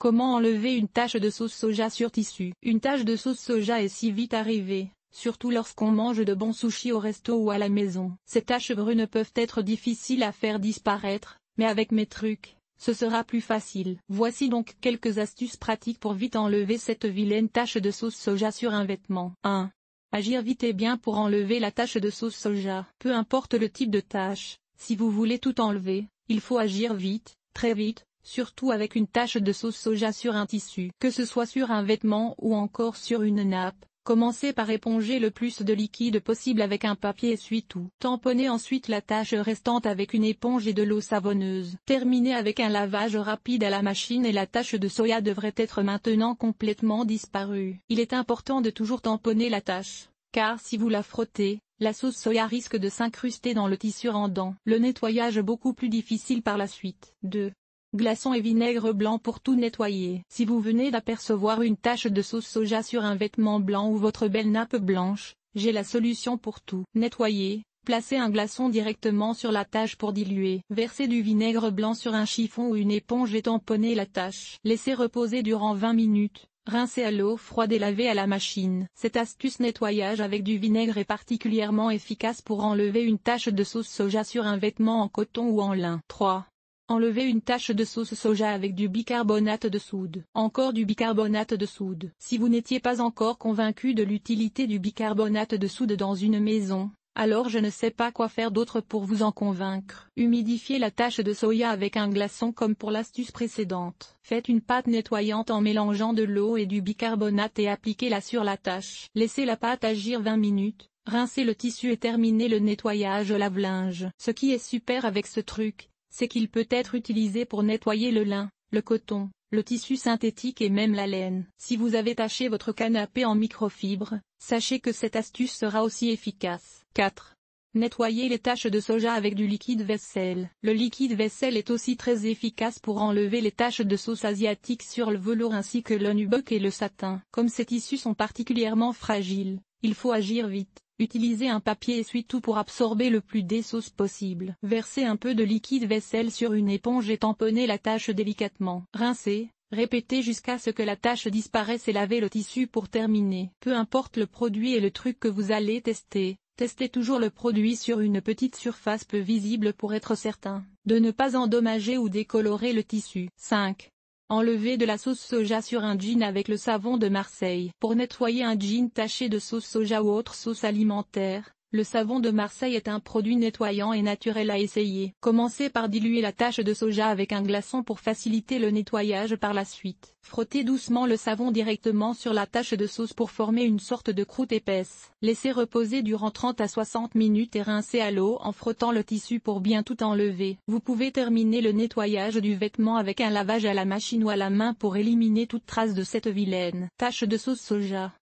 Comment enlever une tache de sauce soja sur tissu Une tache de sauce soja est si vite arrivée, surtout lorsqu'on mange de bons sushis au resto ou à la maison. Ces taches brunes peuvent être difficiles à faire disparaître, mais avec mes trucs, ce sera plus facile. Voici donc quelques astuces pratiques pour vite enlever cette vilaine tache de sauce soja sur un vêtement. 1. Agir vite et bien pour enlever la tache de sauce soja. Peu importe le type de tache, si vous voulez tout enlever, il faut agir vite, très vite, surtout avec une tache de sauce soja sur un tissu. Que ce soit sur un vêtement ou encore sur une nappe, commencez par éponger le plus de liquide possible avec un papier essuie-tout. Tamponnez ensuite la tache restante avec une éponge et de l'eau savonneuse. Terminez avec un lavage rapide à la machine et la tache de soja devrait être maintenant complètement disparue. Il est important de toujours tamponner la tache, car si vous la frottez, la sauce soja risque de s'incruster dans le tissu rendant le nettoyage beaucoup plus difficile par la suite. 2. Glaçons et vinaigre blanc pour tout nettoyer. Si vous venez d'apercevoir une tache de sauce soja sur un vêtement blanc ou votre belle nappe blanche, j'ai la solution pour tout. Nettoyer, placez un glaçon directement sur la tache pour diluer. Versez du vinaigre blanc sur un chiffon ou une éponge et tamponnez la tache. Laissez reposer durant 20 minutes. Rincez à l'eau froide et lavez à la machine. Cette astuce nettoyage avec du vinaigre est particulièrement efficace pour enlever une tache de sauce soja sur un vêtement en coton ou en lin. 3. Enlevez une tache de sauce soja avec du bicarbonate de soude. Encore du bicarbonate de soude. Si vous n'étiez pas encore convaincu de l'utilité du bicarbonate de soude dans une maison, alors je ne sais pas quoi faire d'autre pour vous en convaincre. Humidifiez la tache de soja avec un glaçon comme pour l'astuce précédente. Faites une pâte nettoyante en mélangeant de l'eau et du bicarbonate et appliquez-la sur la tache. Laissez la pâte agir 20 minutes, rincez le tissu et terminez le nettoyage lave-linge. Ce qui est super avec ce truc, c'est qu'il peut être utilisé pour nettoyer le lin, le coton, le tissu synthétique et même la laine. Si vous avez taché votre canapé en microfibre, sachez que cette astuce sera aussi efficace. 4. Nettoyer les taches de soja avec du liquide vaisselle. Le liquide vaisselle est aussi très efficace pour enlever les taches de sauce asiatique sur le velours ainsi que le et le satin. Comme ces tissus sont particulièrement fragiles, il faut agir vite, Utilisez un papier essuie-tout pour absorber le plus des sauces possible. Versez un peu de liquide vaisselle sur une éponge et tamponnez la tâche délicatement. Rincer, répéter jusqu'à ce que la tâche disparaisse et laver le tissu pour terminer. Peu importe le produit et le truc que vous allez tester, testez toujours le produit sur une petite surface peu visible pour être certain de ne pas endommager ou décolorer le tissu. 5. Enlever de la sauce soja sur un jean avec le savon de Marseille. Pour nettoyer un jean taché de sauce soja ou autre sauce alimentaire, le savon de Marseille est un produit nettoyant et naturel à essayer. Commencez par diluer la tache de soja avec un glaçon pour faciliter le nettoyage par la suite. Frottez doucement le savon directement sur la tache de sauce pour former une sorte de croûte épaisse. Laissez reposer durant 30 à 60 minutes et rincez à l'eau en frottant le tissu pour bien tout enlever. Vous pouvez terminer le nettoyage du vêtement avec un lavage à la machine ou à la main pour éliminer toute trace de cette vilaine tache de sauce soja.